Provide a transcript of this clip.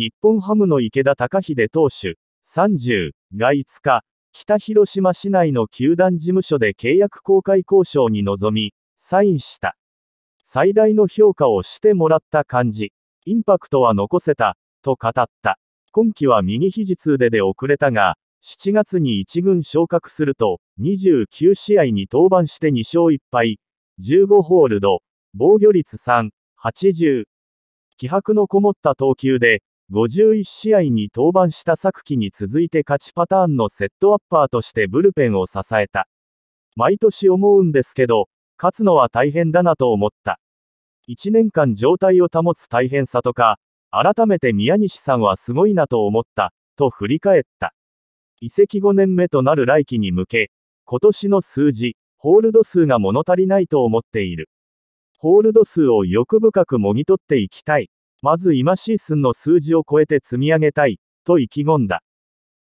日本ハムの池田隆秀投手、30が5日、北広島市内の球団事務所で契約公開交渉に臨み、サインした。最大の評価をしてもらった感じ。インパクトは残せた、と語った。今季は右肘痛でで遅れたが、7月に1軍昇格すると、29試合に登板して2勝1敗、15ホールド、防御率3、80。気迫のこもった投球で、51試合に登板した昨季に続いて勝ちパターンのセットアッパーとしてブルペンを支えた。毎年思うんですけど、勝つのは大変だなと思った。1年間状態を保つ大変さとか、改めて宮西さんはすごいなと思った、と振り返った。移籍5年目となる来季に向け、今年の数字、ホールド数が物足りないと思っている。ホールド数を欲深くもぎ取っていきたい。まず今シーズンの数字を超えて積み上げたい、と意気込んだ。